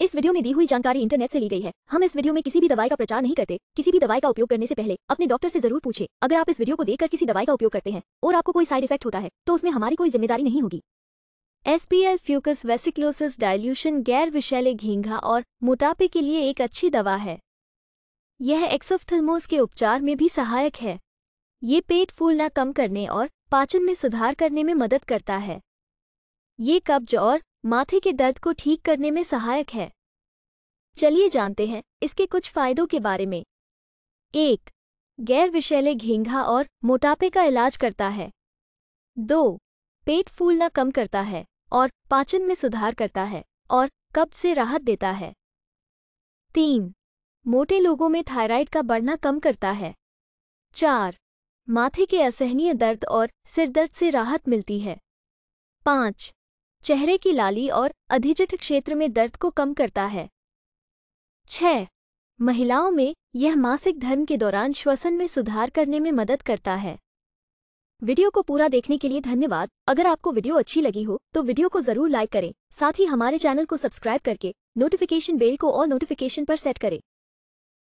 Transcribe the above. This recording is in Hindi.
इस वीडियो में दी हुई जानकारी इंटरनेट से ली गई है हम इस वीडियो में किसी भी दवाई का प्रचार नहीं करते किसी भी दवाई का उपयोग करने से पहले अपने डॉक्टर से जरूर पूछे अगर आप इस वीडियो को देखकर किसी दवाई का उपयोग करते हैं और आपको कोई साइड इफेक्ट होता है तो उसमें हमारी कोई जिम्मेदारी नहीं होगी एसपीएल फ्यूकस वेसिक्लोसिस डायल्यूशन गैर विषैले घींघा और मोटापे के लिए एक अच्छी दवा है यह एक्सोफ्थल्मोस के उपचार में भी सहायक है ये पेट फूलना कम करने और पाचन में सुधार करने में मदद करता है ये कब्ज और माथे के दर्द को ठीक करने में सहायक है चलिए जानते हैं इसके कुछ फायदों के बारे में एक गैर विषैले घेंघा और मोटापे का इलाज करता है दो पेट फूलना कम करता है और पाचन में सुधार करता है और कब्ज से राहत देता है तीन मोटे लोगों में थायराइड का बढ़ना कम करता है चार माथे के असहनीय दर्द और सिरदर्द से राहत मिलती है पाँच चेहरे की लाली और अधिजठ क्षेत्र में दर्द को कम करता है छह महिलाओं में यह मासिक धर्म के दौरान श्वसन में सुधार करने में मदद करता है वीडियो को पूरा देखने के लिए धन्यवाद अगर आपको वीडियो अच्छी लगी हो तो वीडियो को जरूर लाइक करें साथ ही हमारे चैनल को सब्सक्राइब करके नोटिफिकेशन बेल को ऑल नोटिफिकेशन पर सेट करें